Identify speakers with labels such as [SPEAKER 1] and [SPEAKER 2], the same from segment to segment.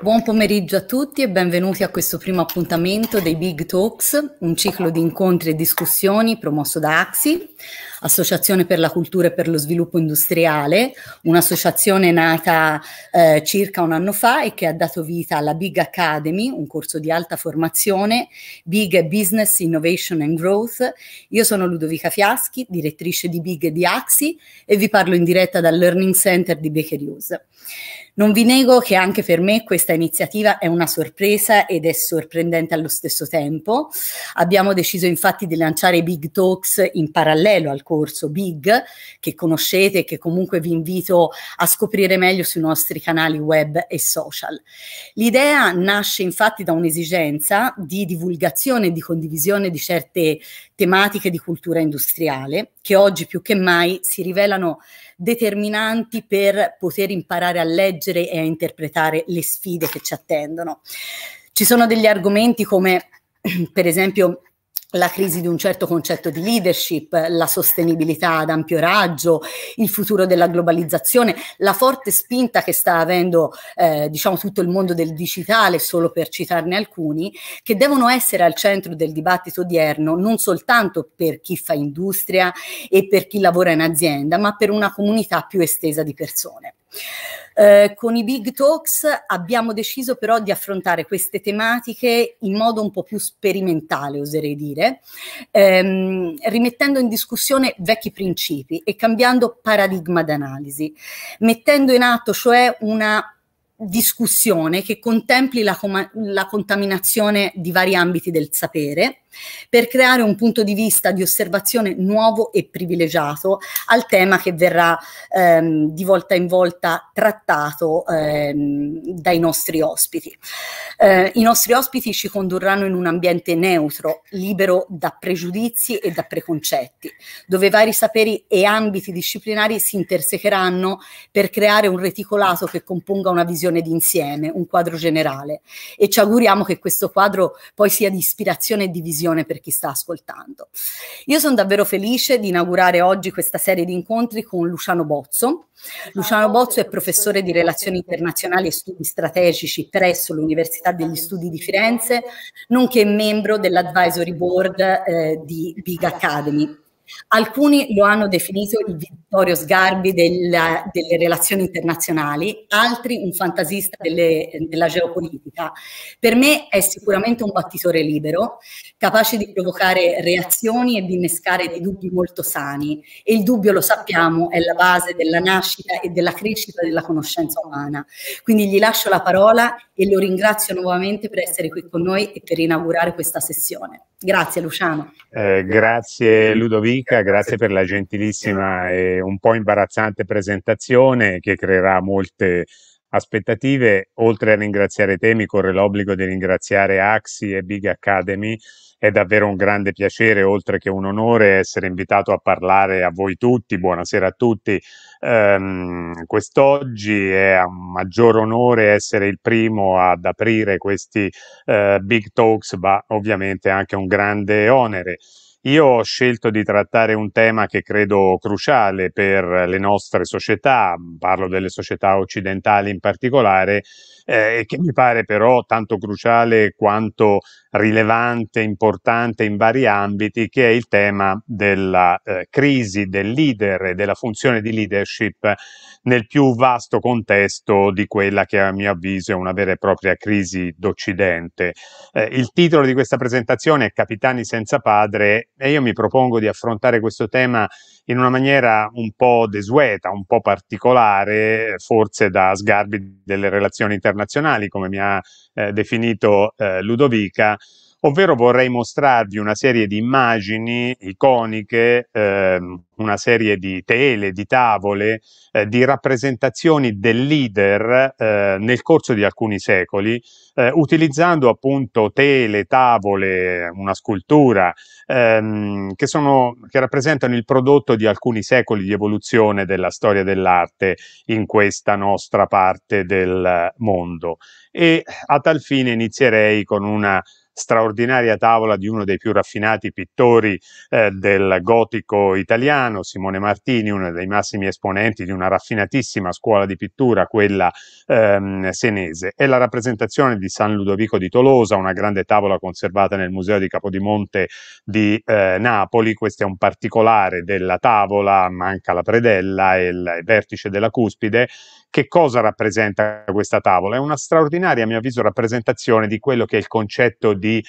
[SPEAKER 1] Buon pomeriggio a tutti e benvenuti a questo primo appuntamento dei Big Talks, un ciclo di incontri e discussioni promosso da AXI, Associazione per la Cultura e per lo Sviluppo Industriale, un'associazione nata eh, circa un anno fa e che ha dato vita alla Big Academy, un corso di alta formazione, Big Business Innovation and Growth. Io sono Ludovica Fiaschi, direttrice di Big di AXI e vi parlo in diretta dal Learning Center di Baker Hughes. Non vi nego che anche per me questa iniziativa è una sorpresa ed è sorprendente allo stesso tempo. Abbiamo deciso infatti di lanciare Big Talks in parallelo al corso Big, che conoscete e che comunque vi invito a scoprire meglio sui nostri canali web e social. L'idea nasce infatti da un'esigenza di divulgazione e di condivisione di certe tematiche di cultura industriale, che oggi più che mai si rivelano determinanti per poter imparare a leggere e a interpretare le sfide che ci attendono. Ci sono degli argomenti come per esempio la crisi di un certo concetto di leadership, la sostenibilità ad ampio raggio, il futuro della globalizzazione, la forte spinta che sta avendo eh, diciamo, tutto il mondo del digitale, solo per citarne alcuni, che devono essere al centro del dibattito odierno non soltanto per chi fa industria e per chi lavora in azienda, ma per una comunità più estesa di persone. Eh, con i Big Talks abbiamo deciso però di affrontare queste tematiche in modo un po' più sperimentale, oserei dire, ehm, rimettendo in discussione vecchi principi e cambiando paradigma d'analisi, mettendo in atto cioè una discussione che contempli la, la contaminazione di vari ambiti del sapere per creare un punto di vista di osservazione nuovo e privilegiato al tema che verrà ehm, di volta in volta trattato ehm, dai nostri ospiti. Eh, I nostri ospiti ci condurranno in un ambiente neutro, libero da pregiudizi e da preconcetti, dove vari saperi e ambiti disciplinari si intersecheranno per creare un reticolato che componga una visione d'insieme, un quadro generale. E ci auguriamo che questo quadro poi sia di ispirazione e di visione condivisione per chi sta ascoltando. Io sono davvero felice di inaugurare oggi questa serie di incontri con Luciano Bozzo. Luciano Bozzo è professore di relazioni internazionali e studi strategici presso l'Università degli Studi di Firenze, nonché membro dell'advisory board eh, di Big Academy. Alcuni lo hanno definito il Vittorio Sgarbi della, delle relazioni internazionali, altri un fantasista delle, della geopolitica. Per me è sicuramente un battitore libero capace di provocare reazioni e di innescare dei dubbi molto sani. E il dubbio, lo sappiamo, è la base della nascita e della crescita della conoscenza umana. Quindi gli lascio la parola e lo ringrazio nuovamente per essere qui con noi e per inaugurare questa sessione. Grazie Luciano.
[SPEAKER 2] Eh, grazie Ludovica, grazie per la gentilissima e un po' imbarazzante presentazione che creerà molte aspettative, oltre a ringraziare te, mi corre l'obbligo di ringraziare Axi e Big Academy. È davvero un grande piacere, oltre che un onore, essere invitato a parlare a voi tutti. Buonasera a tutti. Um, quest'oggi è un maggior onore essere il primo ad aprire questi uh, Big Talks, ma ovviamente anche un grande onere. Io ho scelto di trattare un tema che credo cruciale per le nostre società, parlo delle società occidentali in particolare, eh, e che mi pare però tanto cruciale quanto rilevante, importante in vari ambiti, che è il tema della eh, crisi del leader e della funzione di leadership nel più vasto contesto di quella che a mio avviso è una vera e propria crisi d'Occidente. Eh, il titolo di questa presentazione è Capitani senza padre e io mi propongo di affrontare questo tema in una maniera un po' desueta, un po' particolare, forse da sgarbi delle relazioni internazionali, come mi ha eh, definito eh, Ludovica, ovvero vorrei mostrarvi una serie di immagini iconiche, ehm, una serie di tele, di tavole, eh, di rappresentazioni del leader eh, nel corso di alcuni secoli, eh, utilizzando appunto tele, tavole, una scultura, ehm, che, sono, che rappresentano il prodotto di alcuni secoli di evoluzione della storia dell'arte in questa nostra parte del mondo. E a tal fine inizierei con una straordinaria tavola di uno dei più raffinati pittori eh, del gotico italiano, Simone Martini, uno dei massimi esponenti di una raffinatissima scuola di pittura, quella ehm, senese. È la rappresentazione di San Ludovico di Tolosa, una grande tavola conservata nel Museo di Capodimonte di eh, Napoli. Questo è un particolare della tavola, manca la predella e il vertice della cuspide, che cosa rappresenta questa tavola? È una straordinaria, a mio avviso, rappresentazione di quello che è il concetto di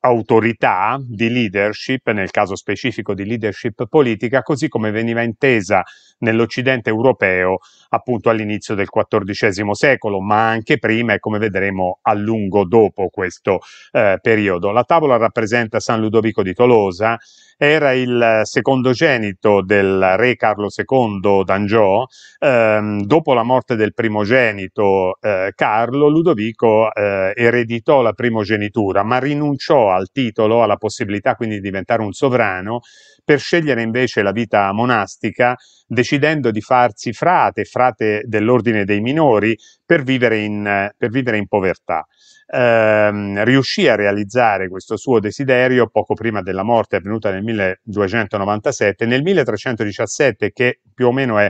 [SPEAKER 2] autorità, di leadership, nel caso specifico di leadership politica, così come veniva intesa nell'Occidente europeo appunto all'inizio del XIV secolo, ma anche prima e come vedremo a lungo dopo questo eh, periodo. La tavola rappresenta San Ludovico di Tolosa, era il secondogenito del re Carlo II d'Angiò. Ehm, dopo la morte del primogenito eh, Carlo, Ludovico eh, ereditò la primogenitura, ma rinunciò al titolo, alla possibilità quindi di diventare un sovrano, per scegliere invece la vita monastica, decidendo di farsi frate, frate dell'ordine dei minori, per vivere in, per vivere in povertà ehm, riuscì a realizzare questo suo desiderio poco prima della morte avvenuta nel 1297. Nel 1317, che più o meno è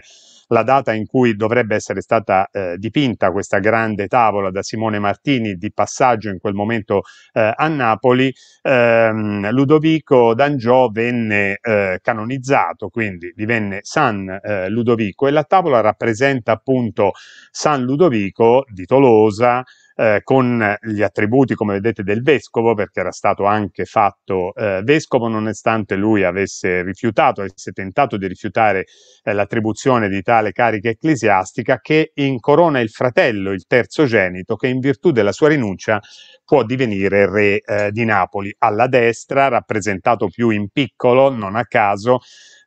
[SPEAKER 2] la data in cui dovrebbe essere stata eh, dipinta questa grande tavola da Simone Martini di passaggio in quel momento eh, a Napoli, ehm, Ludovico d'Angiò venne eh, canonizzato, quindi divenne San eh, Ludovico e la tavola rappresenta appunto San Ludovico di Tolosa, eh, con gli attributi, come vedete, del vescovo, perché era stato anche fatto eh, vescovo, nonostante lui avesse rifiutato, avesse tentato di rifiutare eh, l'attribuzione di tale carica ecclesiastica, che incorona il fratello, il terzogenito, che in virtù della sua rinuncia può divenire re eh, di Napoli. Alla destra, rappresentato più in piccolo, non a caso,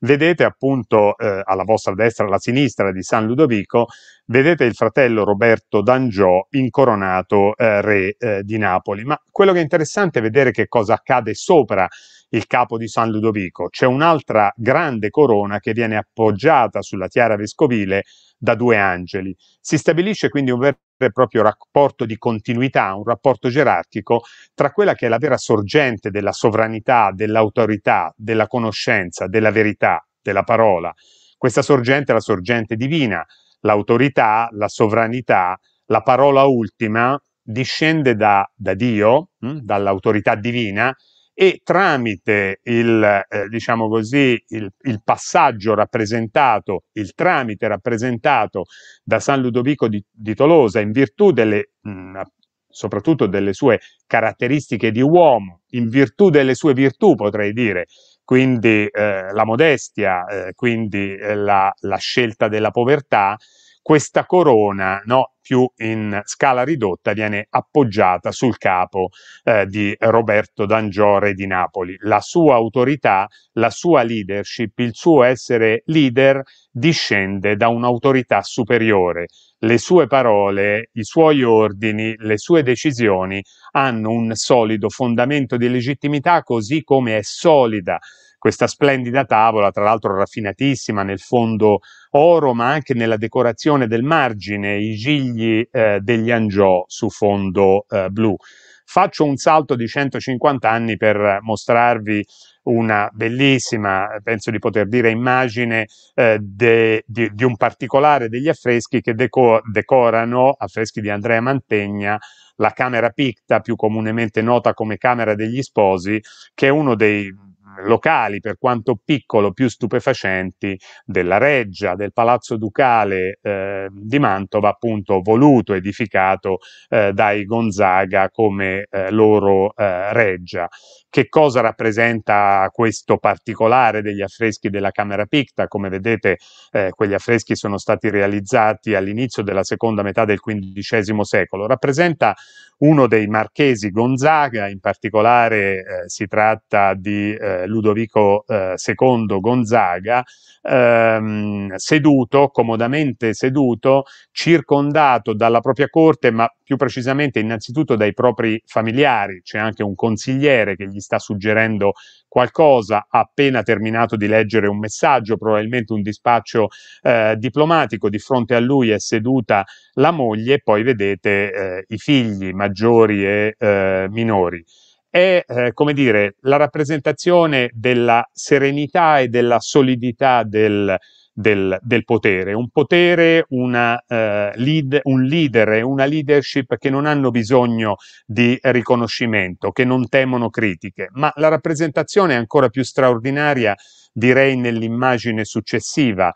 [SPEAKER 2] vedete appunto eh, alla vostra destra, alla sinistra di San Ludovico, vedete il fratello Roberto d'Angiò incoronato eh, re eh, di Napoli. Ma quello che è interessante è vedere che cosa accade sopra il capo di San Ludovico. C'è un'altra grande corona che viene appoggiata sulla tiara vescovile da due angeli. Si stabilisce quindi un vero proprio rapporto di continuità, un rapporto gerarchico tra quella che è la vera sorgente della sovranità, dell'autorità, della conoscenza, della verità, della parola. Questa sorgente è la sorgente divina, l'autorità, la sovranità, la parola ultima discende da, da Dio, hm, dall'autorità divina, e tramite il, eh, diciamo così, il, il, passaggio rappresentato, il tramite rappresentato da San Ludovico di, di Tolosa in virtù delle, mh, mm, soprattutto delle sue caratteristiche di uomo, in virtù delle sue virtù potrei dire, quindi eh, la modestia, eh, quindi eh, la, la scelta della povertà, questa corona, no, più in scala ridotta, viene appoggiata sul capo eh, di Roberto D'Angiore di Napoli. La sua autorità, la sua leadership, il suo essere leader discende da un'autorità superiore. Le sue parole, i suoi ordini, le sue decisioni hanno un solido fondamento di legittimità, così come è solida questa splendida tavola, tra l'altro raffinatissima nel fondo oro, ma anche nella decorazione del margine, i gigli eh, degli Angiò su fondo eh, blu. Faccio un salto di 150 anni per mostrarvi una bellissima, penso di poter dire, immagine eh, de, di, di, un particolare degli affreschi che deco, decorano, affreschi di Andrea Mantegna, la Camera Picta, più comunemente nota come Camera degli Sposi, che è uno dei locali, per quanto piccolo, più stupefacenti della Reggia, del Palazzo Ducale eh, di Mantova, appunto voluto, edificato eh, dai Gonzaga come eh, loro eh, Reggia. Che cosa rappresenta questo particolare degli affreschi della Camera Picta? Come vedete, eh, quegli affreschi sono stati realizzati all'inizio della seconda metà del XV secolo. Rappresenta uno dei marchesi Gonzaga, in particolare eh, si tratta di eh, Ludovico eh, II Gonzaga, ehm, seduto, comodamente seduto, circondato dalla propria corte, ma più precisamente innanzitutto dai propri familiari, c'è anche un consigliere che gli sta suggerendo qualcosa, ha appena terminato di leggere un messaggio, probabilmente un dispaccio eh, diplomatico, di fronte a lui è seduta la moglie e poi vedete eh, i figli maggiori e eh, minori. È, eh, come dire, la rappresentazione della serenità e della solidità del del, del potere, un potere, una, eh, lead, un leader e una leadership che non hanno bisogno di riconoscimento, che non temono critiche, ma la rappresentazione è ancora più straordinaria direi nell'immagine successiva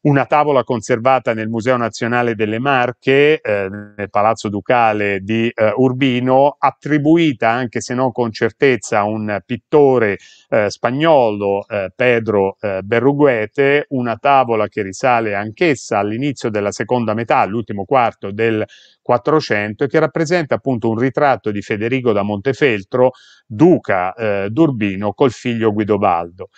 [SPEAKER 2] una tavola conservata nel Museo Nazionale delle Marche, eh, nel Palazzo Ducale di eh, Urbino, attribuita anche se non con certezza a un pittore eh, spagnolo, eh, Pedro eh, Berruguete, una tavola che risale anch'essa all'inizio della seconda metà, all'ultimo quarto del 400 e che rappresenta appunto un ritratto di Federico da Montefeltro, duca eh, d'Urbino, col figlio Guidobaldo.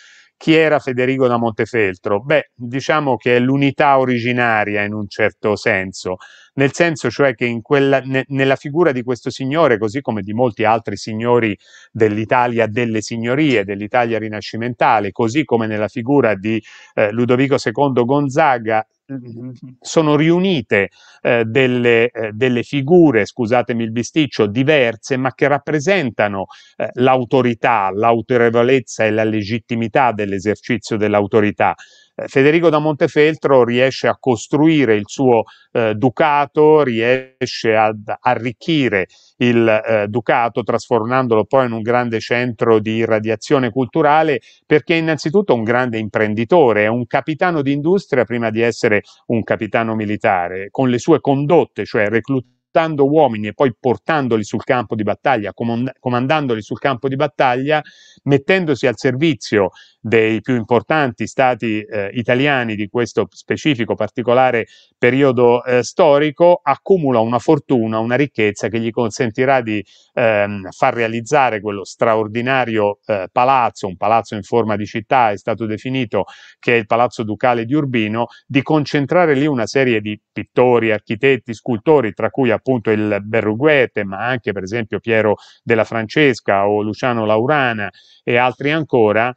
[SPEAKER 2] Chi era Federico da Montefeltro? Beh, diciamo che è l'unità originaria in un certo senso, nel senso cioè che quella, ne, nella figura di questo signore, così come di molti altri signori dell'Italia delle signorie, dell'Italia rinascimentale, così come nella figura di eh, Ludovico II Gonzaga, sono riunite eh, delle, eh, delle, figure, scusatemi il bisticcio, diverse, ma che rappresentano eh, l'autorità, l'autorevolezza e la legittimità dell'esercizio dell'autorità. Eh, Federico da Montefeltro riesce a costruire il suo eh, ducato, riesce ad arricchire il eh, Ducato, trasformandolo poi in un grande centro di radiazione culturale, perché è innanzitutto un grande imprenditore, è un capitano di industria prima di essere un capitano militare, con le sue condotte, cioè reclutare uomini e poi portandoli sul campo di battaglia, comandandoli sul campo di battaglia, mettendosi al servizio dei più importanti stati eh, italiani di questo specifico particolare periodo eh, storico, accumula una fortuna, una ricchezza che gli consentirà di ehm, far realizzare quello straordinario eh, palazzo, un palazzo in forma di città, è stato definito che è il Palazzo Ducale di Urbino, di concentrare lì una serie di pittori, architetti, scultori, tra cui appunto il Berruguete, ma anche per esempio Piero della Francesca o Luciano Laurana e altri ancora,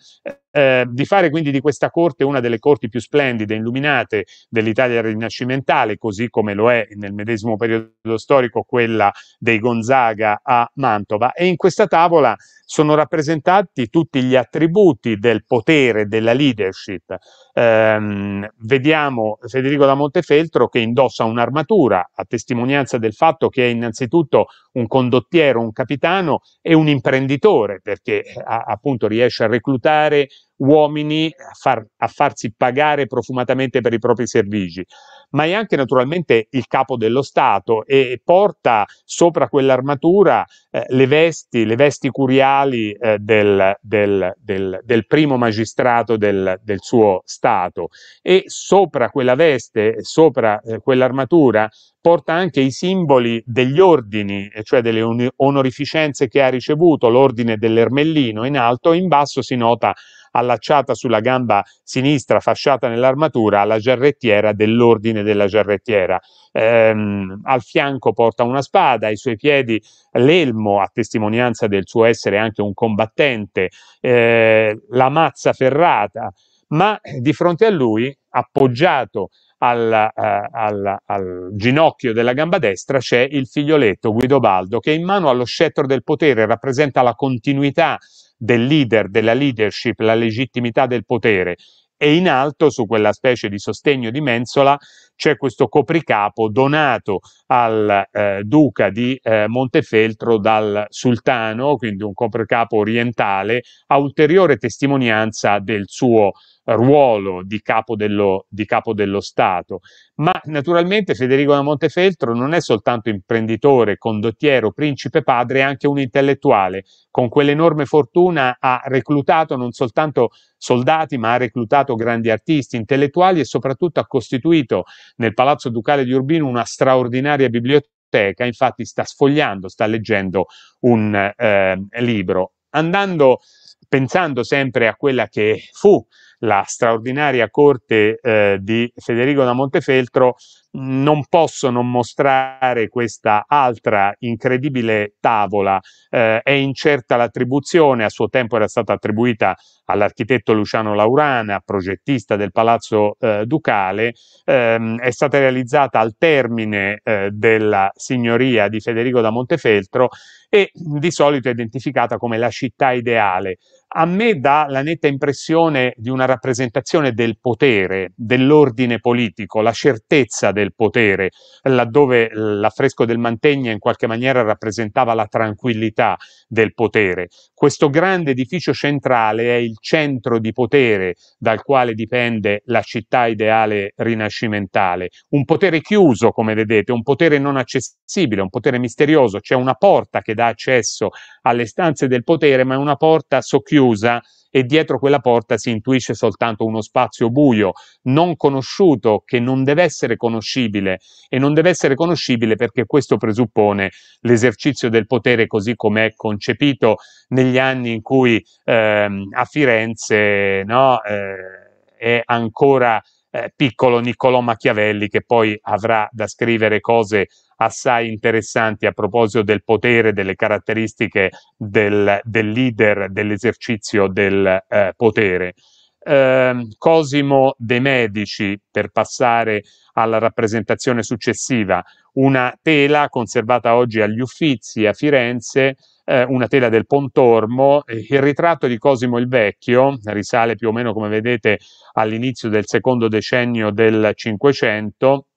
[SPEAKER 2] Ehm, di fare quindi di questa corte una delle corti più splendide, e illuminate dell'Italia rinascimentale, così come lo è nel medesimo periodo storico quella dei Gonzaga a Mantova. E in questa tavola sono rappresentati tutti gli attributi del potere, della leadership. Ehm, vediamo Federico da Montefeltro che indossa un'armatura a testimonianza del fatto che è innanzitutto un condottiero, un capitano e un imprenditore perché eh, a, appunto riesce a reclutare uomini a, far, a, farsi pagare profumatamente per i propri servigi, ma è anche naturalmente il capo dello Stato e porta sopra quell'armatura eh, le vesti, le vesti curiali eh, del, del, del, del, primo magistrato del, suo Stato e sopra quella veste, sopra eh, quell'armatura porta anche i simboli degli ordini, cioè delle onorificenze che ha ricevuto, l'ordine dell'Ermellino in alto e in basso si nota allacciata sulla gamba sinistra, fasciata nell'armatura, alla giarrettiera dell'ordine della giarrettiera. Ehm, al fianco porta una spada, ai suoi piedi l'elmo, a testimonianza del suo essere anche un combattente, eh, la mazza ferrata, ma di fronte a lui, appoggiato al, eh, al, al, ginocchio della gamba destra c'è il figlioletto Guidobaldo che in mano allo scettro del potere rappresenta la continuità del leader, della leadership, la legittimità del potere e in alto, su quella specie di sostegno di mensola, c'è questo copricapo donato al eh, duca di eh, Montefeltro dal sultano, quindi un copricapo orientale, a ulteriore testimonianza del suo ruolo di capo, dello, di capo dello Stato. Ma naturalmente Federico da Montefeltro non è soltanto imprenditore, condottiero, principe padre, è anche un intellettuale. Con quell'enorme fortuna ha reclutato non soltanto soldati, ma ha reclutato grandi artisti, intellettuali e soprattutto ha costituito nel Palazzo Ducale di Urbino una straordinaria biblioteca. Infatti sta sfogliando, sta leggendo un eh, libro. Andando, pensando sempre a quella che fu la straordinaria corte eh, di Federico da Montefeltro, non posso non mostrare questa altra incredibile tavola. Eh, è incerta l'attribuzione, a suo tempo era stata attribuita all'architetto Luciano Laurana, progettista del Palazzo eh, Ducale, ehm, è stata realizzata al termine eh, della signoria di Federico da Montefeltro e di solito è identificata come la città ideale a me dà la netta impressione di una rappresentazione del potere, dell'ordine politico, la certezza del potere, laddove l'affresco del Mantegna in qualche maniera rappresentava la tranquillità del potere. Questo grande edificio centrale è il centro di potere dal quale dipende la città ideale rinascimentale, un potere chiuso, come vedete, un potere non accessibile, un potere misterioso, c'è una porta che dà accesso alle stanze del potere, ma è una porta socchiusa chiusa e dietro quella porta si intuisce soltanto uno spazio buio, non conosciuto, che non deve essere conoscibile e non deve essere conoscibile perché questo presuppone l'esercizio del potere così come è concepito negli anni in cui ehm, a Firenze no, eh, è ancora eh, piccolo Niccolò Machiavelli che poi avrà da scrivere cose assai interessanti a proposito del potere, delle caratteristiche del, del leader, dell'esercizio del eh, potere eh, Cosimo De Medici, per passare alla rappresentazione successiva, una tela conservata oggi agli Uffizi a Firenze, eh, una tela del Pontormo. Il ritratto di Cosimo il Vecchio risale più o meno, come vedete, all'inizio del secondo decennio del Cinquecento.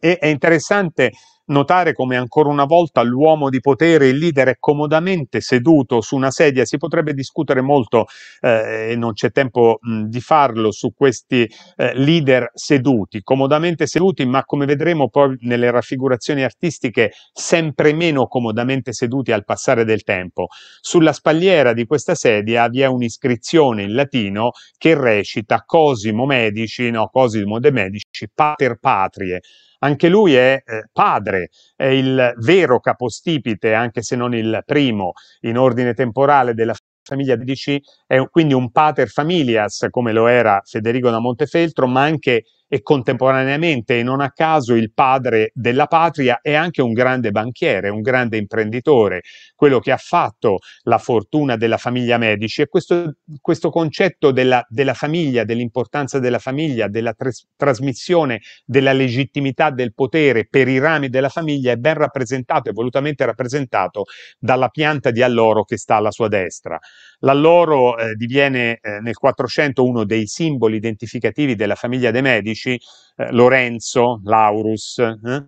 [SPEAKER 2] E è interessante notare come ancora una volta l'uomo di potere, il leader, è comodamente seduto su una sedia. Si potrebbe discutere molto, eh, e non c'è tempo mh, di farlo, su questi eh, leader seduti, comodamente seduti, ma come vedremo poi nelle raffigurazioni artistiche, sempre meno comodamente seduti al passare del tempo. Sulla spalliera di questa sedia vi è un'iscrizione in latino che recita Cosimo Medici, no, Cosimo de Medici, pater patrie anche lui è eh, padre, è il vero capostipite, anche se non il primo in ordine temporale della famiglia di Medici, è quindi un pater familias come lo era Federico da Montefeltro, ma anche e contemporaneamente, non a caso, il padre della patria è anche un grande banchiere, un grande imprenditore, quello che ha fatto la fortuna della famiglia Medici e questo, questo concetto della, della famiglia, dell'importanza della famiglia, della tras trasmissione della legittimità del potere per i rami della famiglia è ben rappresentato è volutamente rappresentato dalla pianta di alloro che sta alla sua destra. L'alloro eh, diviene eh, nel 400 uno dei simboli identificativi della famiglia dei Medici, eh, Lorenzo, Laurus. Eh?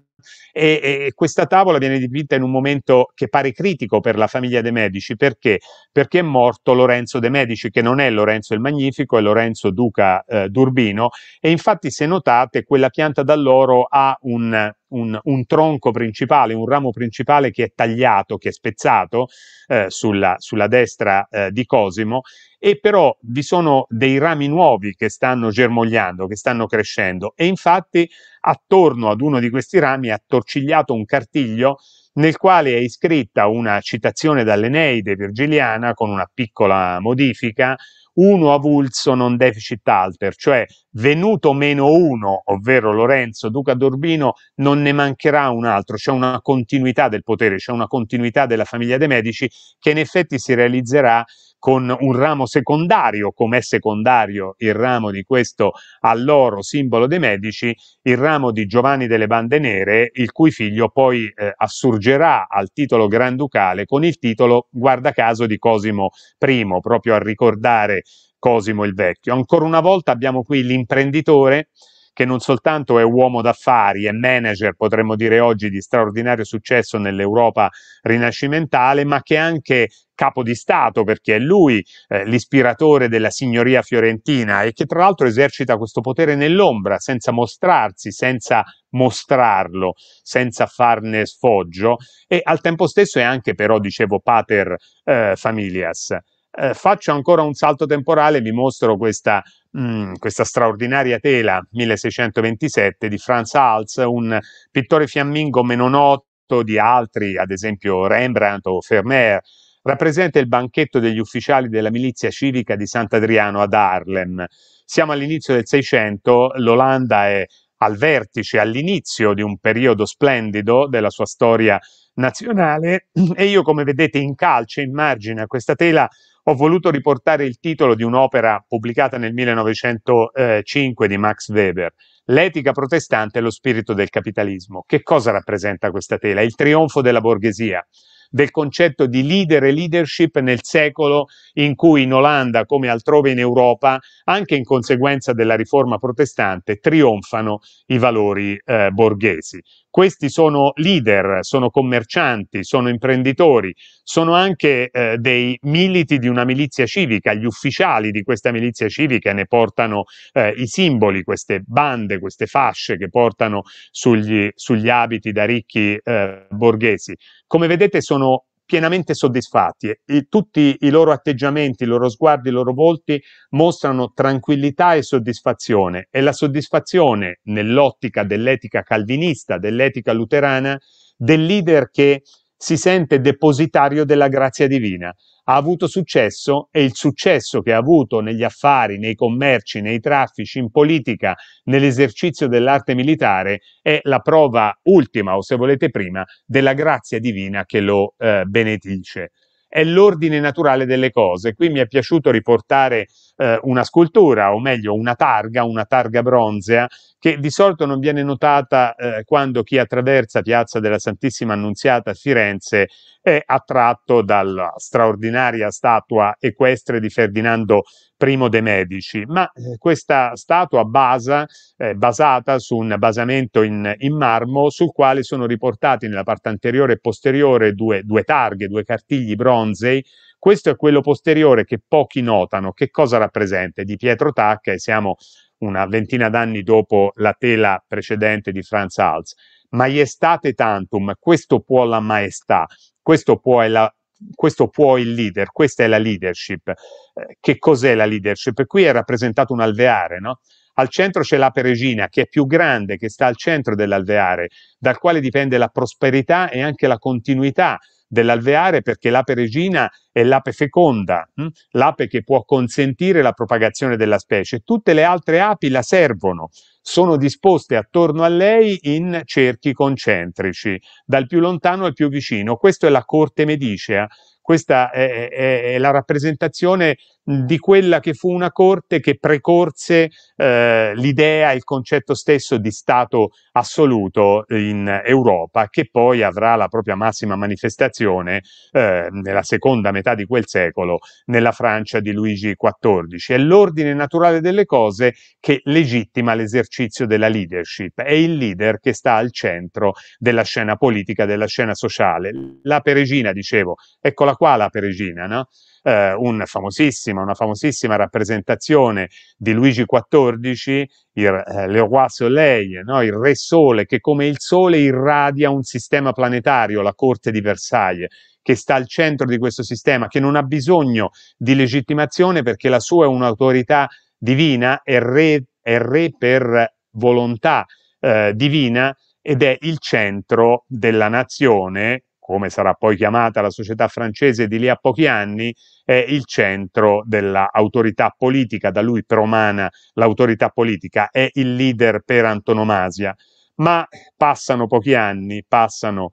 [SPEAKER 2] E, e questa tavola viene dipinta in un momento che pare critico per la famiglia De Medici, perché? Perché è morto Lorenzo De Medici, che non è Lorenzo il Magnifico, è Lorenzo Duca eh, d'Urbino, e infatti se notate quella pianta d'alloro ha un, un, un, tronco principale, un ramo principale che è tagliato, che è spezzato eh, sulla, sulla, destra eh, di Cosimo e però vi sono dei rami nuovi che stanno germogliando, che stanno crescendo e infatti attorno ad uno di questi rami è attorcigliato un cartiglio nel quale è iscritta una citazione dall'Eneide virgiliana con una piccola modifica, uno avulso non deficit alter, cioè venuto meno uno, ovvero Lorenzo Duca d'Urbino, non ne mancherà un altro, c'è una continuità del potere, c'è una continuità della famiglia dei Medici che in effetti si realizzerà con un ramo secondario, come è secondario il ramo di questo alloro simbolo dei Medici, il ramo di Giovanni delle Bande Nere, il cui figlio poi eh, assurgerà al titolo granducale con il titolo, guarda caso, di Cosimo I, proprio a ricordare Cosimo il Vecchio. Ancora una volta abbiamo qui l'imprenditore che non soltanto è uomo d'affari e manager, potremmo dire oggi, di straordinario successo nell'Europa rinascimentale, ma che è anche capo di Stato, perché è lui eh, l'ispiratore della signoria fiorentina e che tra l'altro esercita questo potere nell'ombra, senza mostrarsi, senza mostrarlo, senza farne sfoggio e al tempo stesso è anche però, dicevo, pater eh, familias eh, faccio ancora un salto temporale, vi mostro questa, mh, mm, questa straordinaria tela 1627 di Franz Hals, un pittore fiammingo meno noto di altri, ad esempio Rembrandt o Vermeer, rappresenta il banchetto degli ufficiali della milizia civica di Sant'Adriano ad Harlem. Siamo all'inizio del Seicento, l'Olanda è al vertice, all'inizio di un periodo splendido della sua storia nazionale e io come vedete in calce in margine a questa tela ho voluto riportare il titolo di un'opera pubblicata nel 1905 eh, di Max Weber, L'etica protestante e lo spirito del capitalismo. Che cosa rappresenta questa tela? Il trionfo della borghesia, del concetto di leader e leadership nel secolo in cui in Olanda, come altrove in Europa, anche in conseguenza della riforma protestante, trionfano i valori eh, borghesi questi sono leader, sono commercianti, sono imprenditori, sono anche eh, dei militi di una milizia civica, gli ufficiali di questa milizia civica ne portano eh, i simboli, queste bande, queste fasce che portano sugli, sugli abiti da ricchi eh, borghesi. Come vedete sono pienamente soddisfatti e tutti i loro atteggiamenti, i loro sguardi, i loro volti mostrano tranquillità e soddisfazione e la soddisfazione nell'ottica dell'etica calvinista, dell'etica luterana, del leader che si sente depositario della grazia divina. Ha avuto successo e il successo che ha avuto negli affari, nei commerci, nei traffici, in politica, nell'esercizio dell'arte militare è la prova ultima, o se volete prima, della grazia divina che lo eh, benedice. È l'ordine naturale delle cose. Qui mi è piaciuto riportare eh, una scultura, o meglio una targa, una targa bronzea, che di solito non viene notata eh, quando chi attraversa Piazza della Santissima Annunziata a Firenze è attratto dalla straordinaria statua equestre di Ferdinando I de' Medici, ma eh, questa statua basa, eh, basata su un basamento in, in, marmo sul quale sono riportati nella parte anteriore e posteriore due, due targhe, due cartigli bronzei questo è quello posteriore che pochi notano. Che cosa rappresenta? Di Pietro Tacca e siamo una ventina d'anni dopo la tela precedente di Franz Hals. Maiestate tantum, questo può la maestà, questo può la questo può il leader, questa è la leadership. Eh, che cos'è la leadership? qui è rappresentato un alveare, no? Al centro c'è l'ape regina, che è più grande, che sta al centro dell'alveare, dal quale dipende la prosperità e anche la continuità dell'alveare perché l'ape regina è l'ape feconda, hm? l'ape che può consentire la propagazione della specie. Tutte le altre api la servono, sono disposte attorno a lei in cerchi concentrici, dal più lontano al più vicino. Questa è la corte medicea, questa è, è, è la rappresentazione di quella che fu una corte che precorse eh, l'idea, il concetto stesso di Stato assoluto in Europa, che poi avrà la propria massima manifestazione eh, nella seconda metà di quel secolo nella Francia di Luigi XIV. È l'ordine naturale delle cose che legittima l'esercizio l'esercizio della leadership, è il leader che sta al centro della scena politica, della scena sociale. La Peregina, dicevo, eccola qua la Peregina, no? eh, un famosissima, una famosissima rappresentazione di Luigi XIV, il, eh, le Roi Soleil, no? il Re Sole, che come il Sole irradia un sistema planetario, la corte di Versailles che sta al centro di questo sistema, che non ha bisogno di legittimazione perché la sua è un'autorità divina e re è re per volontà eh, divina ed è il centro della nazione, come sarà poi chiamata la società francese di lì a pochi anni, è il centro dell'autorità politica, da lui promana l'autorità politica, è il leader per antonomasia. Ma passano pochi anni, passano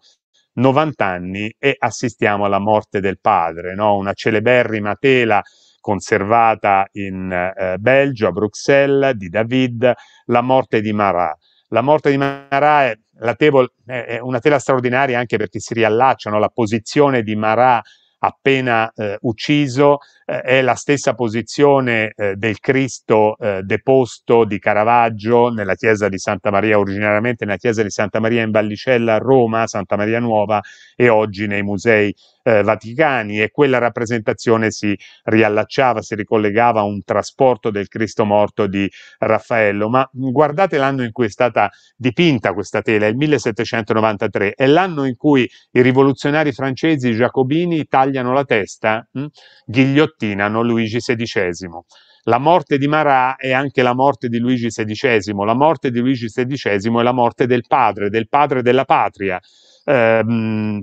[SPEAKER 2] 90 anni e assistiamo alla morte del padre, no? una celeberrima tela conservata in eh, Belgio, a Bruxelles, di David, La morte di Marat. La morte di Marat è, la table, è una tela straordinaria anche perché si riallacciano la posizione di Marat appena eh, ucciso eh, è la stessa posizione eh, del Cristo eh, deposto di Caravaggio nella chiesa di Santa Maria, originariamente nella chiesa di Santa Maria in Vallicella a Roma, Santa Maria Nuova e oggi nei musei eh, vaticani e quella rappresentazione si riallacciava, si ricollegava a un trasporto del Cristo morto di Raffaello. Ma mm, guardate l'anno in cui è stata dipinta questa tela, il 1793, è l'anno in cui i rivoluzionari francesi i giacobini tagliano la testa, mh, mm, pettinano Luigi XVI. La morte di Marat è anche la morte di Luigi XVI, la morte di Luigi XVI è la morte del padre, del padre della patria. Eh,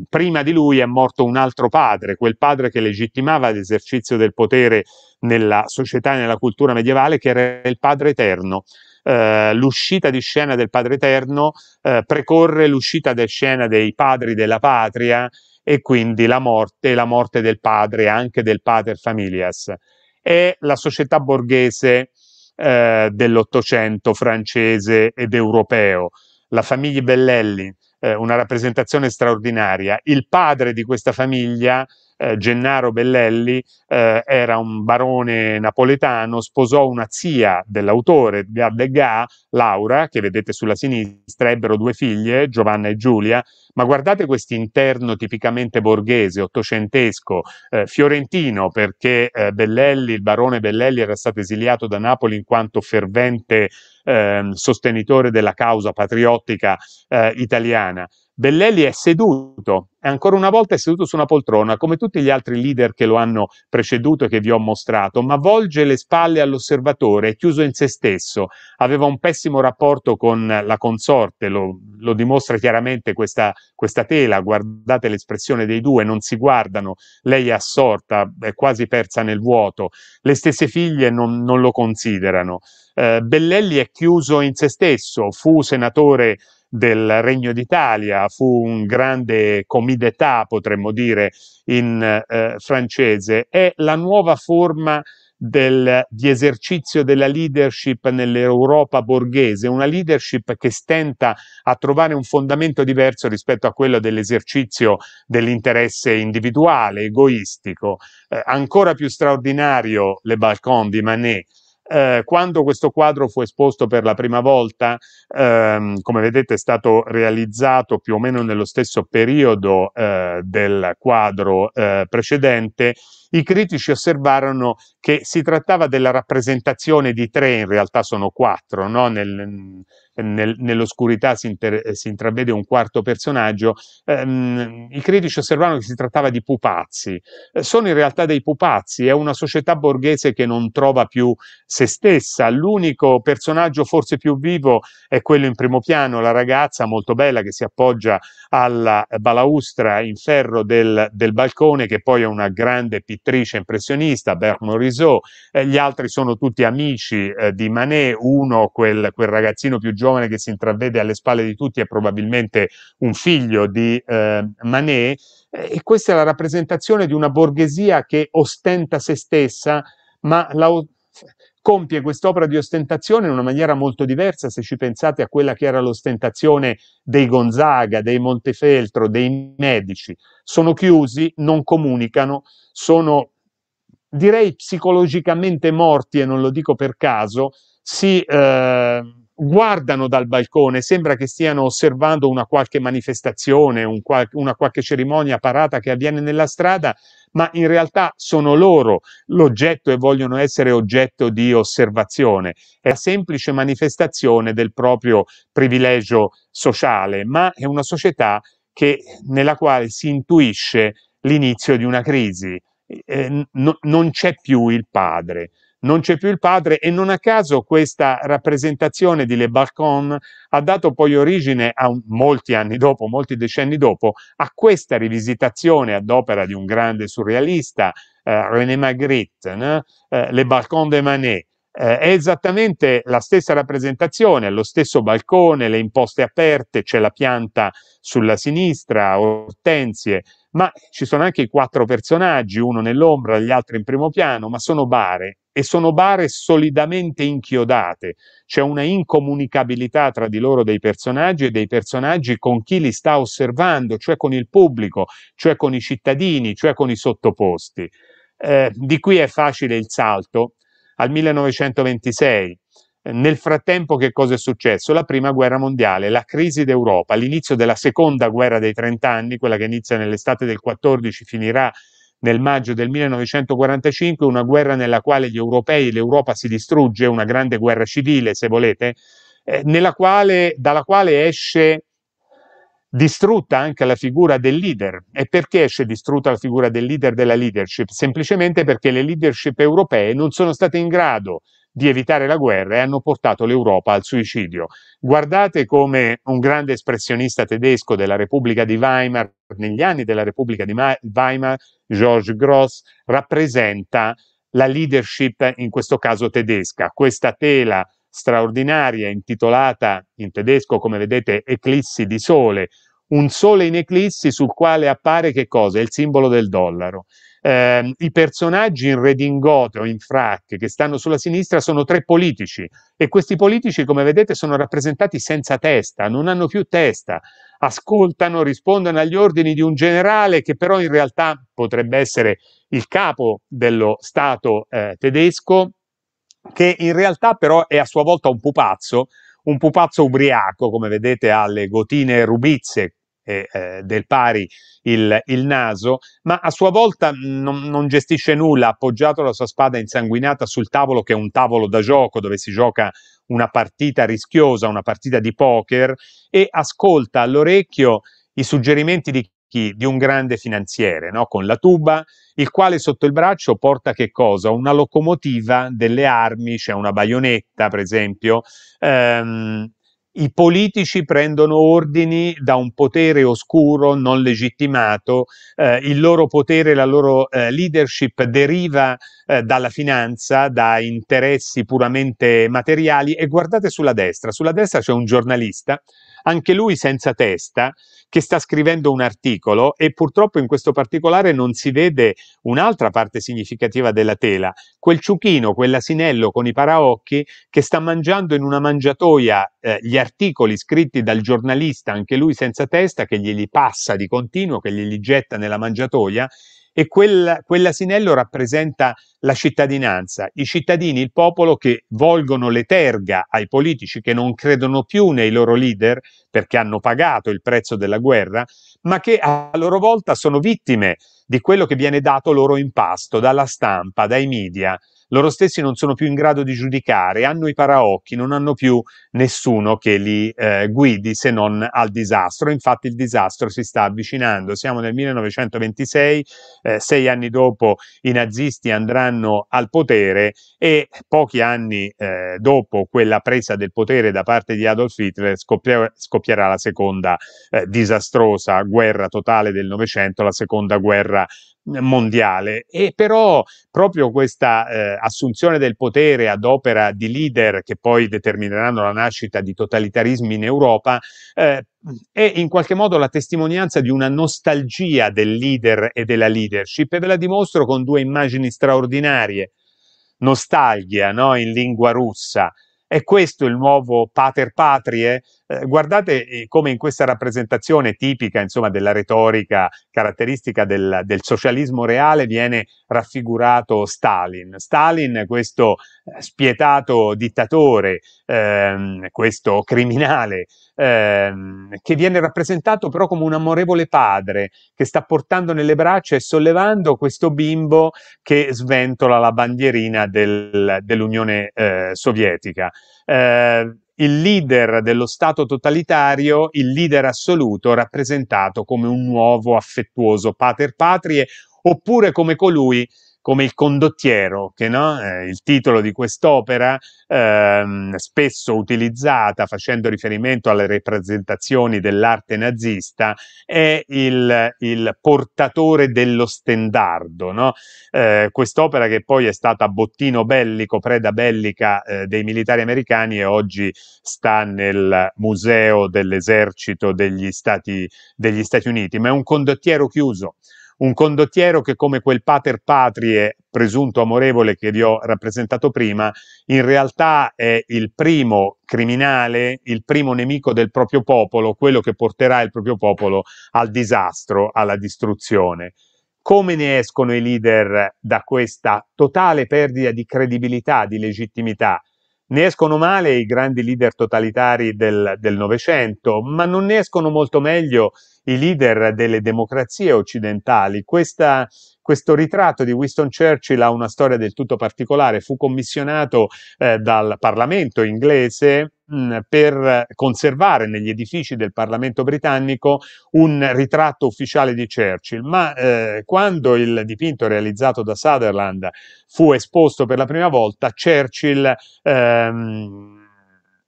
[SPEAKER 2] prima di lui è morto un altro padre, quel padre che legittimava l'esercizio del potere nella società e nella cultura medievale, che era il padre eterno. Eh, l'uscita di scena del Padre Eterno uh, precorre l'uscita di scena dei padri della patria e quindi la morte, la morte del padre, anche del pater familias. È la società borghese eh, dell'Ottocento francese ed europeo, la famiglia Bellelli, eh, una rappresentazione straordinaria. Il padre di questa famiglia eh, Gennaro Bellelli eh, era un barone napoletano, sposò una zia dell'autore, Ga, Laura, che vedete sulla sinistra, ebbero due figlie, Giovanna e Giulia, ma guardate questo interno tipicamente borghese, ottocentesco, eh, fiorentino, perché eh, Bellelli, il barone Bellelli era stato esiliato da Napoli in quanto fervente ehm, sostenitore della causa patriottica eh, italiana, Bellelli è seduto, ancora una volta è seduto su una poltrona, come tutti gli altri leader che lo hanno preceduto e che vi ho mostrato, ma volge le spalle all'osservatore, è chiuso in se stesso, aveva un pessimo rapporto con la consorte, lo, lo dimostra chiaramente questa, questa tela, guardate l'espressione dei due, non si guardano, lei è assorta, è quasi persa nel vuoto, le stesse figlie non, non lo considerano. Eh, Bellelli è chiuso in se stesso, fu senatore del Regno d'Italia, fu un grande comidetà, potremmo dire in eh, francese, è la nuova forma del, di esercizio della leadership nell'Europa borghese, una leadership che stenta a trovare un fondamento diverso rispetto a quello dell'esercizio dell'interesse individuale, egoistico. Eh, ancora più straordinario le Balcon di Manet, eh, quando questo quadro fu esposto per la prima volta, ehm, come vedete è stato realizzato più o meno nello stesso periodo eh, del quadro eh, precedente, i critici osservarono che si trattava della rappresentazione di tre, in realtà sono quattro, no? Nel, nel, nell'oscurità si, inter, si, intravede un quarto personaggio. Ehm, I critici osservarono che si trattava di pupazzi. Eh, sono in realtà dei pupazzi, è una società borghese che non trova più se stessa. L'unico personaggio forse più vivo è quello in primo piano, la ragazza molto bella che si appoggia alla balaustra in ferro del, del balcone, che poi è una grande pittura pittrice impressionista, Bert Morisot, eh, gli altri sono tutti amici eh, di Manet, uno, quel, quel, ragazzino più giovane che si intravede alle spalle di tutti, è probabilmente un figlio di eh, Manet, eh, e questa è la rappresentazione di una borghesia che ostenta se stessa, ma la, compie quest'opera di ostentazione in una maniera molto diversa se ci pensate a quella che era l'ostentazione dei Gonzaga, dei Montefeltro, dei Medici. Sono chiusi, non comunicano, sono direi psicologicamente morti e non lo dico per caso, si eh, guardano dal balcone, sembra che stiano osservando una qualche manifestazione, un qual una qualche cerimonia parata che avviene nella strada, ma in realtà sono loro l'oggetto e vogliono essere oggetto di osservazione. È una semplice manifestazione del proprio privilegio sociale, ma è una società che, nella quale si intuisce l'inizio di una crisi. Eh, no, non c'è più il padre non c'è più il padre e non a caso questa rappresentazione di Le Balcon ha dato poi origine a molti anni dopo, molti decenni dopo, a questa rivisitazione ad opera di un grande surrealista, eh, René Magritte, né? eh, Le Balcon de Manet, eh, è esattamente la stessa rappresentazione, lo stesso balcone, le imposte aperte, c'è la pianta sulla sinistra, ortensie, ma ci sono anche i quattro personaggi, uno nell'ombra, gli altri in primo piano, ma sono bare e sono bare solidamente inchiodate, c'è una incomunicabilità tra di loro dei personaggi e dei personaggi con chi li sta osservando, cioè con il pubblico, cioè con i cittadini, cioè con i sottoposti. Eh, di qui è facile il salto al 1926 nel frattempo che cosa è successo? La prima guerra mondiale, la crisi d'Europa, l'inizio della seconda guerra dei trent'anni, quella che inizia nell'estate del 14, finirà nel maggio del 1945, una guerra nella quale gli europei e l'Europa si distrugge, una grande guerra civile se volete, eh, quale, dalla quale esce distrutta anche la figura del leader. E perché esce distrutta la figura del leader della leadership? Semplicemente perché le leadership europee non sono state in grado di evitare la guerra e hanno portato l'Europa al suicidio. Guardate come un grande espressionista tedesco della Repubblica di Weimar, negli anni della Repubblica di Weimar, George Gross, rappresenta la leadership, in questo caso tedesca, questa tela straordinaria intitolata in tedesco, come vedete, Eclissi di Sole, un sole in eclissi sul quale appare che cosa? Il simbolo del dollaro eh, i personaggi in redingote o in frac che stanno sulla sinistra sono tre politici e questi politici, come vedete, sono rappresentati senza testa, non hanno più testa, ascoltano, rispondono agli ordini di un generale che però in realtà potrebbe essere il capo dello Stato eh, tedesco, che in realtà però è a sua volta un pupazzo, un pupazzo ubriaco, come vedete ha le gotine rubizze eh, del pari il, il, naso, ma a sua volta mm, non, non, gestisce nulla, ha appoggiato la sua spada insanguinata sul tavolo che è un tavolo da gioco dove si gioca una partita rischiosa, una partita di poker, e ascolta all'orecchio i suggerimenti di chi? Di un grande finanziere, no? con la tuba, il quale sotto il braccio porta che cosa? Una locomotiva delle armi, c'è cioè una baionetta per esempio, ehm, i politici prendono ordini da un potere oscuro, non legittimato, eh, il loro potere, la loro eh, leadership deriva eh, dalla finanza, da interessi puramente materiali e guardate sulla destra, sulla destra c'è un giornalista anche lui senza testa, che sta scrivendo un articolo e purtroppo in questo particolare non si vede un'altra parte significativa della tela, quel ciuchino, quell'asinello con i paraocchi che sta mangiando in una mangiatoia eh, gli articoli scritti dal giornalista, anche lui senza testa, che glieli passa di continuo, che glieli getta nella mangiatoia e quel, quell'asinello rappresenta la cittadinanza, i cittadini, il popolo che volgono le terga ai politici che non credono più nei loro leader perché hanno pagato il prezzo della guerra, ma che a loro volta sono vittime di quello che viene dato loro in pasto dalla stampa, dai media, loro stessi non sono più in grado di giudicare, hanno i paraocchi, non hanno più nessuno che li eh, guidi se non al disastro. Infatti il disastro si sta avvicinando. Siamo nel 1926, eh, sei anni dopo i nazisti andranno al potere e pochi anni eh, dopo quella presa del potere da parte di Adolf Hitler scoppia- scoppierà la seconda eh, disastrosa guerra totale del Novecento, la seconda guerra mondiale. E però proprio questa eh, assunzione del potere ad opera di leader che poi determineranno la nascita di totalitarismi in Europa eh, è in qualche modo la testimonianza di una nostalgia del leader e della leadership e ve la dimostro con due immagini straordinarie. Nostalgia no? in lingua russa. È questo il nuovo pater patrie? Eh, guardate eh, come in questa rappresentazione tipica insomma, della retorica caratteristica del, del, socialismo reale viene raffigurato Stalin. Stalin, questo eh, spietato dittatore, ehm, questo criminale, ehm, che viene rappresentato però come un amorevole padre che sta portando nelle braccia e sollevando questo bimbo che sventola la bandierina del, dell'Unione eh, Sovietica. Eh, il leader dello Stato totalitario, il leader assoluto rappresentato come un nuovo affettuoso pater patrie oppure come colui come il condottiero, che no? eh, il titolo di quest'opera, ehm, spesso utilizzata facendo riferimento alle rappresentazioni dell'arte nazista, è il, il portatore dello stendardo. No? Eh, quest'opera che poi è stata bottino bellico, preda bellica eh, dei militari americani e oggi sta nel museo dell'esercito degli Stati, degli Stati Uniti, ma è un condottiero chiuso un condottiero che come quel pater patrie presunto amorevole che vi ho rappresentato prima, in realtà è il primo criminale, il primo nemico del proprio popolo, quello che porterà il proprio popolo al disastro, alla distruzione. Come ne escono i leader da questa totale perdita di credibilità, di legittimità? Ne escono male i grandi leader totalitari del Novecento, ma non ne escono molto meglio i leader delle democrazie occidentali. Questa questo ritratto di Winston Churchill ha una storia del tutto particolare, fu commissionato eh, dal Parlamento inglese mh, mm, per conservare negli edifici del Parlamento britannico un ritratto ufficiale di Churchill, ma eh, quando il dipinto realizzato da Sutherland fu esposto per la prima volta, Churchill ehm,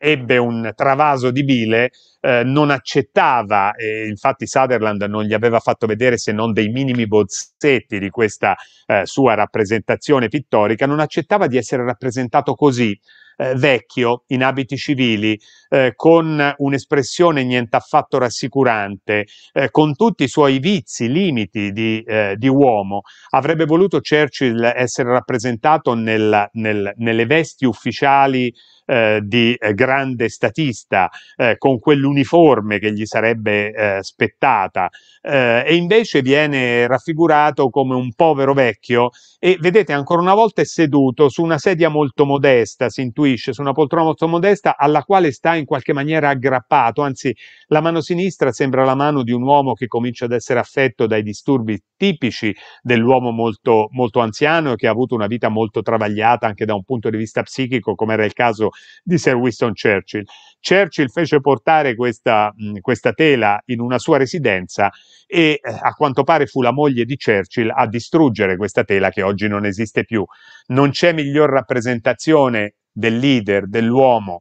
[SPEAKER 2] ebbe un travaso di bile, eh, non accettava, e infatti Sutherland non gli aveva fatto vedere se non dei minimi bozzetti di questa eh, sua rappresentazione pittorica, non accettava di essere rappresentato così. Eh, vecchio, in abiti civili, eh, con un'espressione niente affatto rassicurante, eh, con tutti i suoi vizi, limiti di, di, uomo. Avrebbe voluto Churchill essere rappresentato nel, nel, nelle vesti ufficiali eh, di eh, grande statista eh, con quell'uniforme che gli sarebbe eh, spettata e invece viene raffigurato come un povero vecchio e vedete ancora una volta è seduto su una sedia molto modesta, si intuisce, su una poltrona molto modesta alla quale sta in qualche maniera aggrappato, anzi la mano sinistra sembra la mano di un uomo che comincia ad essere affetto dai disturbi tipici dell'uomo molto, molto anziano e che ha avuto una vita molto travagliata anche da un punto di vista psichico, come era il caso di Sir Winston Churchill. Churchill fece portare questa, mh, questa tela in una sua residenza e eh, a quanto pare fu la moglie di Churchill a distruggere questa tela che oggi non esiste più. Non c'è miglior rappresentazione del leader, dell'uomo,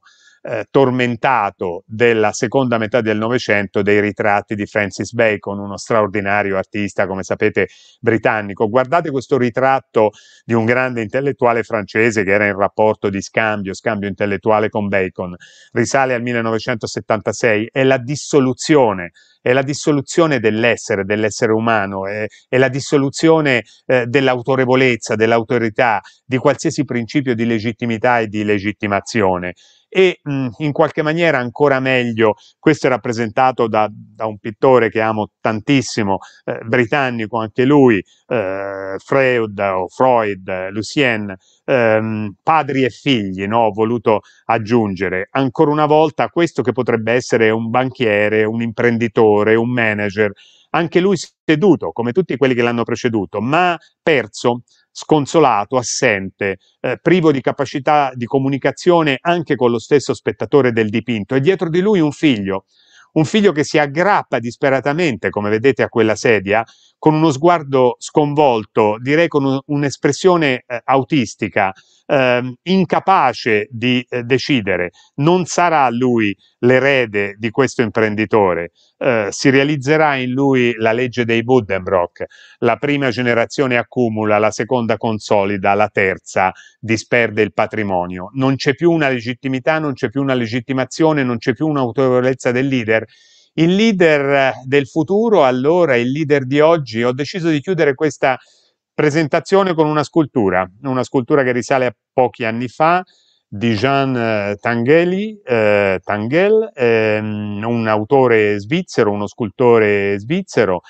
[SPEAKER 2] eh, tormentato della seconda metà del Novecento dei ritratti di Francis Bacon, uno straordinario artista, come sapete, britannico. Guardate questo ritratto di un grande intellettuale francese che era in rapporto di scambio, scambio intellettuale con Bacon. Risale al 1976, è la dissoluzione è la dissoluzione dell'essere, dell'essere umano, è, è la dissoluzione eh, dell'autorevolezza, dell'autorità, di qualsiasi principio di legittimità e di legittimazione e mh, in qualche maniera ancora meglio, questo è rappresentato da, da un pittore che amo tantissimo, eh, britannico anche lui, eh, Freud o Freud, Lucien, ehm, padri e figli, no? ho voluto aggiungere ancora una volta questo che potrebbe essere un banchiere, un imprenditore, un manager, anche lui seduto come tutti quelli che l'hanno preceduto, ma perso sconsolato, assente, eh, privo di capacità di comunicazione anche con lo stesso spettatore del dipinto e dietro di lui un figlio, un figlio che si aggrappa disperatamente, come vedete, a quella sedia, con uno sguardo sconvolto, direi con un'espressione eh, autistica, eh, incapace di eh, decidere. Non sarà lui l'erede di questo imprenditore, eh, si realizzerà in lui la legge dei Buddenbrock. La prima generazione accumula, la seconda consolida, la terza disperde il patrimonio. Non c'è più una legittimità, non c'è più una legittimazione, non c'è più un'autorevolezza del leader. Il leader eh, del futuro, allora, il leader di oggi, ho deciso di chiudere questa presentazione con una scultura, una scultura che risale a pochi anni fa, di Jean Tangheli, eh, Tanghel, eh, ehm, un autore svizzero, uno scultore svizzero,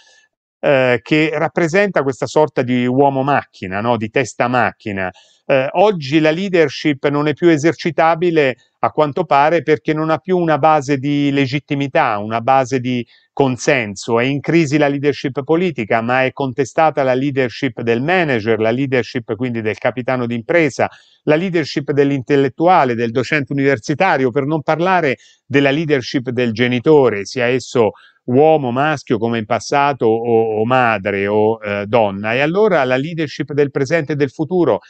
[SPEAKER 2] eh, che rappresenta questa sorta di uomo macchina, no? di testa macchina, eh, oggi la leadership non è più esercitabile a quanto pare perché non ha più una base di legittimità, una base di consenso. È in crisi la leadership politica, ma è contestata la leadership del manager, la leadership quindi del capitano d'impresa, la leadership dell'intellettuale, del docente universitario, per non parlare della leadership del genitore, sia esso uomo, maschio come in passato o, o madre o eh, donna. E allora la leadership del presente e del futuro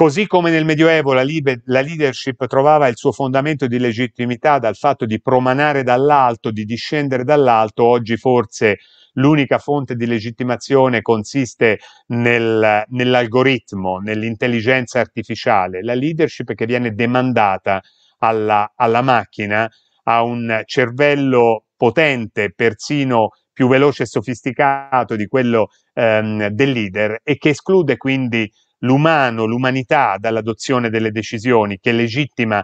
[SPEAKER 2] Così come nel Medioevo la, la, leadership trovava il suo fondamento di legittimità dal fatto di promanare dall'alto, di discendere dall'alto, oggi forse l'unica fonte di legittimazione consiste nel, nell'algoritmo, nell'intelligenza artificiale, la leadership che viene demandata alla, alla macchina, a un cervello potente, persino più veloce e sofisticato di quello ehm, del leader e che esclude quindi l'umano, l'umanità dall'adozione delle decisioni che legittima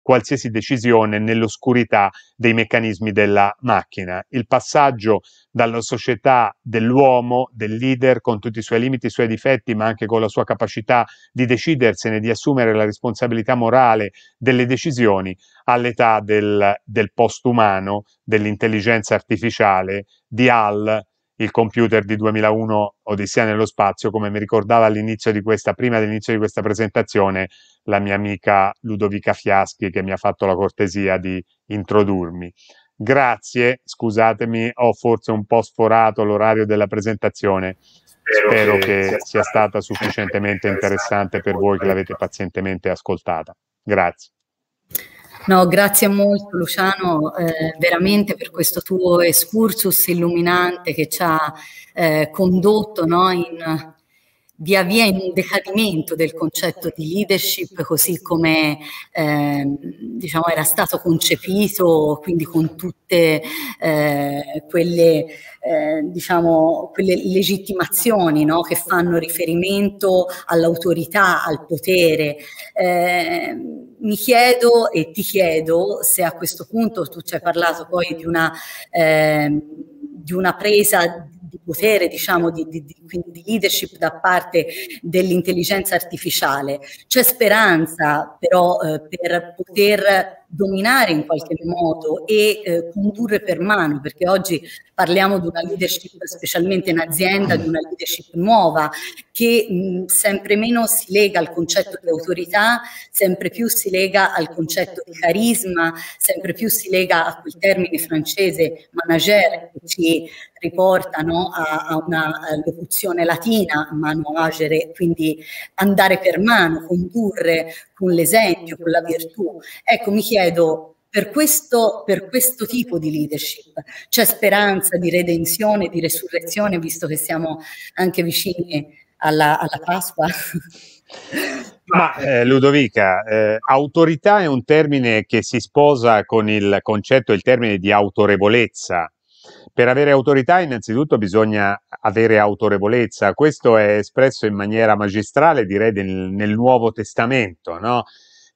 [SPEAKER 2] qualsiasi decisione nell'oscurità dei meccanismi della macchina. Il passaggio dalla società dell'uomo, del leader, con tutti i suoi limiti, i suoi difetti, ma anche con la sua capacità di decidersene, di assumere la responsabilità morale delle decisioni, all'età del, del postumano, dell'intelligenza artificiale, di HAL, il computer di 2001 Odissea nello spazio, come mi ricordava all'inizio di questa, prima dell'inizio di questa presentazione, la mia amica Ludovica Fiaschi che mi ha fatto la cortesia di introdurmi. Grazie, scusatemi, ho forse un po' sforato l'orario della presentazione. Spero, Spero che, che, sia, sia stata sufficientemente interessante per voi che l'avete pazientemente ascoltata. Grazie.
[SPEAKER 1] No, grazie molto Luciano eh, veramente per questo tuo excursus illuminante che ci ha eh, condotto no, in via via in un decadimento del concetto di leadership così come eh, diciamo era stato concepito, quindi con tutte eh, quelle, eh, diciamo, quelle legittimazioni no? che fanno riferimento all'autorità, al potere. Ehm, mi chiedo e ti chiedo se a questo punto tu ci hai parlato poi di una, ehm, di una presa di potere, diciamo, di, di, di, leadership da parte dell'intelligenza artificiale. C'è speranza però eh, per poter dominare in qualche certo. modo e eh, condurre per mano, perché oggi parliamo di una leadership, specialmente in azienda, di una leadership nuova che mh, mm, sempre meno si lega al concetto di autorità, sempre più si lega al concetto di carisma, sempre più si lega a quel termine francese manager che ci riportano a, a una locuzione latina, mano quindi andare per mano, condurre, con l'esempio, con la virtù. Ecco, mi chiedo, per questo, per questo, tipo di leadership. C'è speranza di redenzione, di resurrezione, visto che siamo anche vicini alla, alla Pasqua?
[SPEAKER 2] Ma eh, Ludovica, eh, autorità è un termine che si sposa con il concetto, e il termine di autorevolezza. Per avere autorità innanzitutto bisogna avere autorevolezza, questo è espresso in maniera magistrale direi nel, nel Nuovo Testamento, no?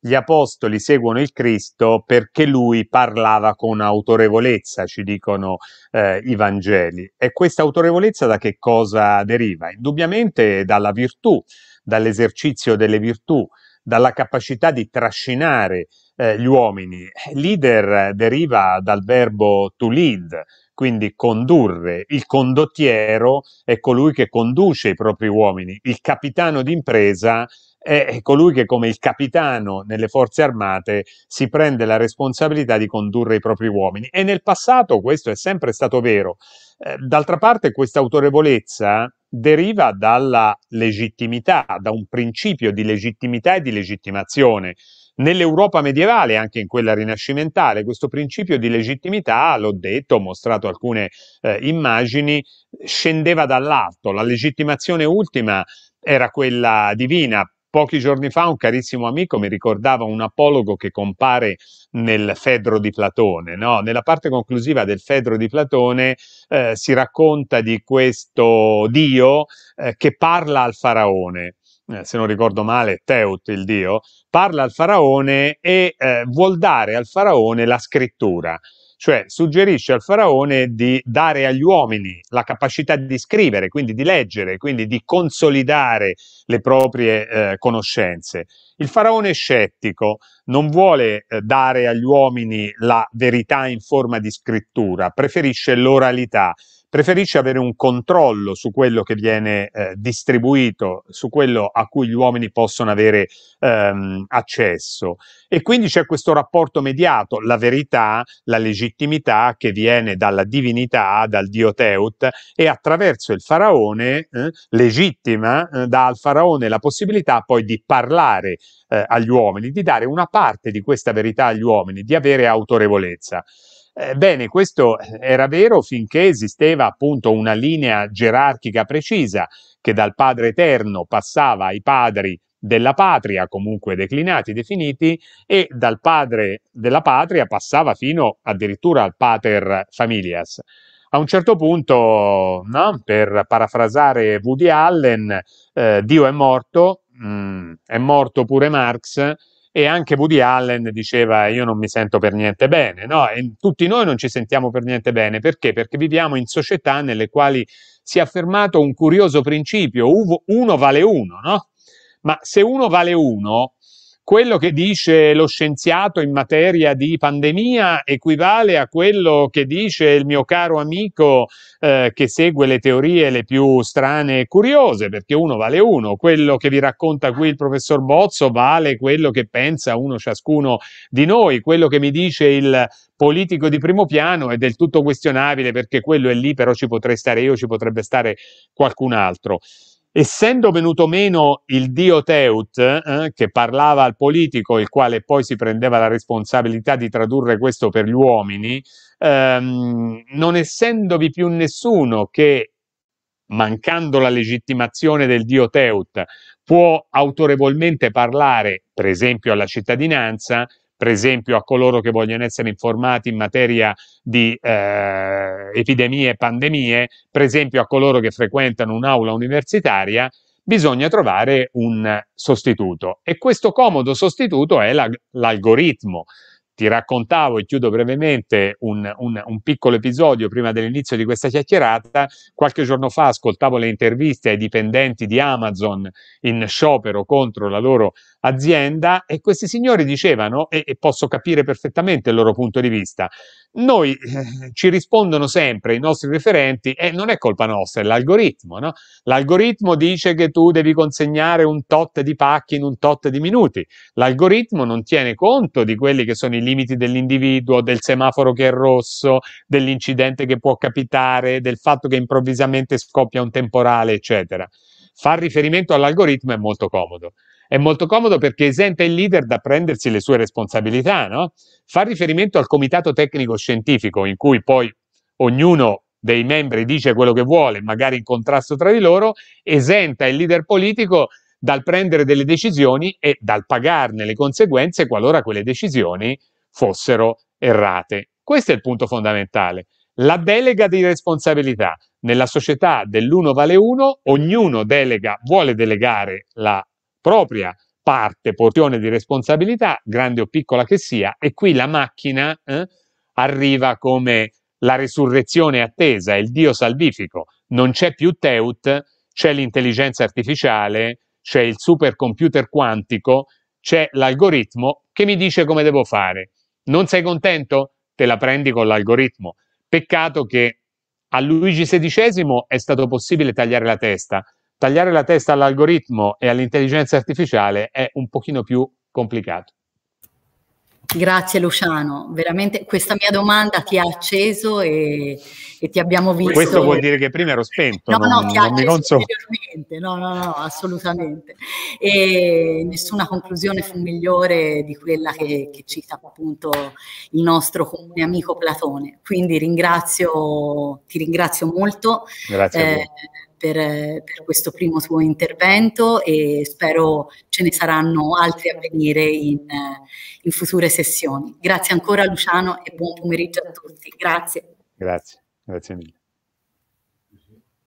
[SPEAKER 2] gli apostoli seguono il Cristo perché lui parlava con autorevolezza, ci dicono eh, i Vangeli. E questa autorevolezza da che cosa deriva? Indubbiamente dalla virtù, dall'esercizio delle virtù, dalla capacità di trascinare eh, gli uomini. Leader eh, deriva dal verbo to lead, quindi condurre. Il condottiero è colui che conduce i propri uomini. Il capitano d'impresa è colui che come il capitano nelle forze armate si prende la responsabilità di condurre i propri uomini. E nel passato questo è sempre stato vero. Eh, d'altra parte questa autorevolezza deriva dalla legittimità, da un principio di legittimità e di legittimazione. Nell'Europa medievale, anche in quella rinascimentale, questo principio di legittimità, l'ho detto, ho mostrato alcune eh, immagini, scendeva dall'alto. La legittimazione ultima era quella divina, Pochi giorni fa un carissimo amico mi ricordava un apologo che compare nel Fedro di Platone. No? Nella parte conclusiva del Fedro di Platone eh, si racconta di questo Dio eh, che parla al faraone eh, se non ricordo male, Teut, il dio, parla al faraone e eh, vuol dare al faraone la scrittura, cioè suggerisce al faraone di dare agli uomini la capacità di scrivere, quindi di leggere, quindi di consolidare le proprie eh, conoscenze. Il faraone è scettico, non vuole eh, dare agli uomini la verità in forma di scrittura, preferisce l'oralità preferisce avere un controllo su quello che viene eh, distribuito, su quello a cui gli uomini possono avere ehm, accesso. E quindi c'è questo rapporto mediato, la verità, la legittimità che viene dalla divinità, dal dio Teut, e attraverso il faraone eh, legittima, eh, dà al faraone la possibilità poi di parlare eh, agli uomini, di dare una parte di questa verità agli uomini, di avere autorevolezza. Eh, bene, questo era vero finché esisteva appunto una linea gerarchica precisa che dal Padre Eterno passava ai padri della patria, comunque declinati, definiti, e dal padre della patria passava fino addirittura al pater familias. A un certo punto, no? per parafrasare Woody Allen, eh, Dio è morto, mh, mm, è morto pure Marx, e anche Woody Allen diceva io non mi sento per niente bene, no? E tutti noi non ci sentiamo per niente bene, perché? Perché viviamo in società nelle quali si è affermato un curioso principio, uno vale uno, no? Ma se uno vale uno, quello che dice lo scienziato in materia di pandemia equivale a quello che dice il mio caro amico eh, che segue le teorie le più strane e curiose, perché uno vale uno, quello che vi racconta qui il professor Bozzo vale quello che pensa uno ciascuno di noi, quello che mi dice il politico di primo piano è del tutto questionabile perché quello è lì, però ci potrei stare io, ci potrebbe stare qualcun altro essendo venuto meno il dio Teut, eh, che parlava al politico, il quale poi si prendeva la responsabilità di tradurre questo per gli uomini, ehm, non essendovi più nessuno che, mancando la legittimazione del dio Teut, può autorevolmente parlare, per esempio alla cittadinanza, per esempio a coloro che vogliono essere informati in materia di eh, epidemie e pandemie, per esempio a coloro che frequentano un'aula universitaria, bisogna trovare un sostituto e questo comodo sostituto è l'algoritmo ti raccontavo e chiudo brevemente un, un, un piccolo episodio prima dell'inizio di questa chiacchierata. Qualche giorno fa ascoltavo le interviste ai dipendenti di Amazon in sciopero contro la loro azienda e questi signori dicevano, e, e posso capire perfettamente il loro punto di vista, noi eh, ci rispondono sempre i nostri referenti e non è colpa nostra, è l'algoritmo. No? L'algoritmo dice che tu devi consegnare un tot di pacchi in un tot di minuti. L'algoritmo non tiene conto di quelli che sono i dei limiti dell'individuo, del semaforo che è rosso, dell'incidente che può capitare, del fatto che improvvisamente scoppia un temporale, eccetera. Far riferimento all'algoritmo è molto comodo. È molto comodo perché esenta il leader da prendersi le sue responsabilità, no? Fa riferimento al comitato tecnico scientifico in cui poi ognuno dei membri dice quello che vuole, magari in contrasto tra di loro, esenta il leader politico dal prendere delle decisioni e dal pagarne le conseguenze qualora quelle decisioni fossero errate. Questo è il punto fondamentale. La delega di responsabilità. Nella società dell'uno vale uno, ognuno delega, vuole delegare la propria parte, porzione di responsabilità, grande o piccola che sia, e qui la macchina eh, arriva come la resurrezione attesa, il Dio salvifico. Non c'è più Teut, c'è l'intelligenza artificiale, c'è il supercomputer quantico, c'è l'algoritmo che mi dice come devo fare. Non sei contento? Te la prendi con l'algoritmo. Peccato che a Luigi XVI è stato possibile tagliare la testa. Tagliare la testa all'algoritmo e all'intelligenza artificiale è un pochino più complicato.
[SPEAKER 1] Grazie Luciano, veramente questa mia domanda ti ha acceso e, e ti abbiamo visto. Questo vuol
[SPEAKER 2] dire che prima ero spento. No, non, no, ti ha acceso
[SPEAKER 1] no, no, no, assolutamente. E nessuna conclusione fu migliore di quella che, che cita appunto il nostro comune amico Platone. Quindi ringrazio, ti ringrazio molto. Grazie. Eh, per, per, questo primo suo intervento e spero ce ne saranno altri a venire in, in future sessioni. Grazie ancora Luciano e buon pomeriggio a tutti. Grazie.
[SPEAKER 2] Grazie, grazie mille.